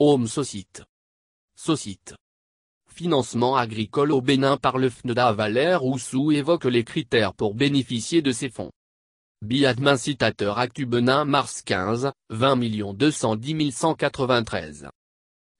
Home Socite. Socite. Financement agricole au Bénin par le FNDA Valère Oussou évoque les critères pour bénéficier de ces fonds. Biadmin citateur Actu Bénin mars 15, 20 210 193.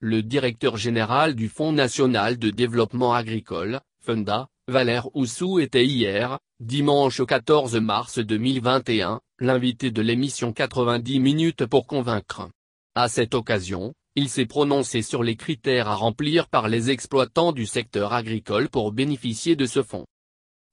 Le directeur général du Fonds national de développement agricole, FNDA, Valère Oussou était hier, dimanche 14 mars 2021, l'invité de l'émission 90 minutes pour convaincre. À cette occasion, il s'est prononcé sur les critères à remplir par les exploitants du secteur agricole pour bénéficier de ce fonds.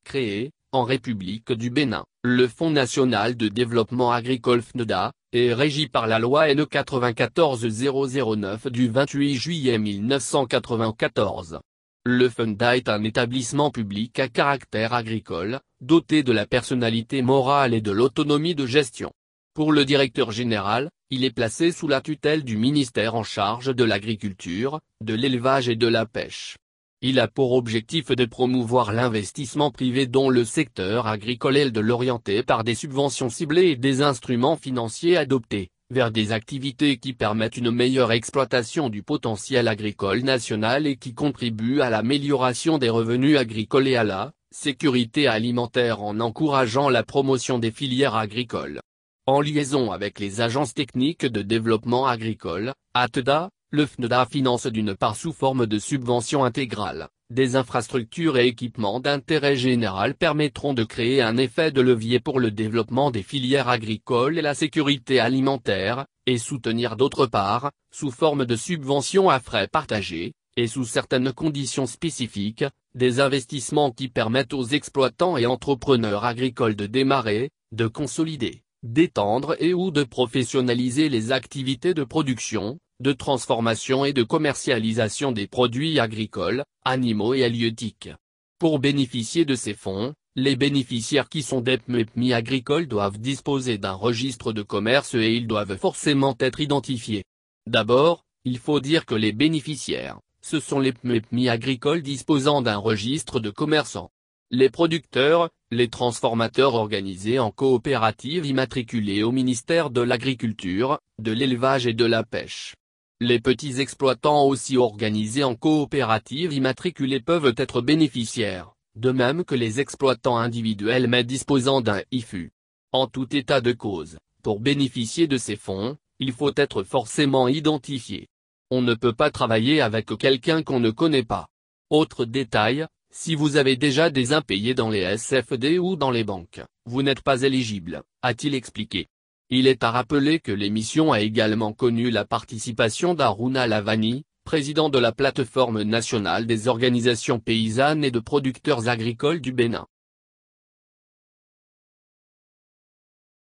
Créé, en République du Bénin, le Fonds national de développement agricole FNDA, est régi par la loi N94-009 e du 28 juillet 1994. Le FNDA est un établissement public à caractère agricole, doté de la personnalité morale et de l'autonomie de gestion. Pour le directeur général, il est placé sous la tutelle du ministère en charge de l'agriculture, de l'élevage et de la pêche. Il a pour objectif de promouvoir l'investissement privé dans le secteur agricole et de l'orienter par des subventions ciblées et des instruments financiers adoptés, vers des activités qui permettent une meilleure exploitation du potentiel agricole national et qui contribuent à l'amélioration des revenus agricoles et à la sécurité alimentaire en encourageant la promotion des filières agricoles. En liaison avec les agences techniques de développement agricole, ATDA, le FNDA finance d'une part sous forme de subvention intégrale, des infrastructures et équipements d'intérêt général permettront de créer un effet de levier pour le développement des filières agricoles et la sécurité alimentaire, et soutenir d'autre part, sous forme de subventions à frais partagés, et sous certaines conditions spécifiques, des investissements qui permettent aux exploitants et entrepreneurs agricoles de démarrer, de consolider d'étendre et ou de professionnaliser les activités de production, de transformation et de commercialisation des produits agricoles, animaux et halieutiques. Pour bénéficier de ces fonds, les bénéficiaires qui sont des PMEPMI agricoles doivent disposer d'un registre de commerce et ils doivent forcément être identifiés. D'abord, il faut dire que les bénéficiaires, ce sont les PMEPMI agricoles disposant d'un registre de commerçants. Les producteurs, les transformateurs organisés en coopératives immatriculées au ministère de l'Agriculture, de l'Élevage et de la Pêche. Les petits exploitants aussi organisés en coopératives immatriculées peuvent être bénéficiaires, de même que les exploitants individuels mais disposant d'un IFU. En tout état de cause, pour bénéficier de ces fonds, il faut être forcément identifié. On ne peut pas travailler avec quelqu'un qu'on ne connaît pas. Autre détail, si vous avez déjà des impayés dans les SFD ou dans les banques, vous n'êtes pas éligible, a-t-il expliqué. Il est à rappeler que l'émission a également connu la participation d'Aruna Lavani, président de la plateforme nationale des organisations paysannes et de producteurs agricoles du Bénin.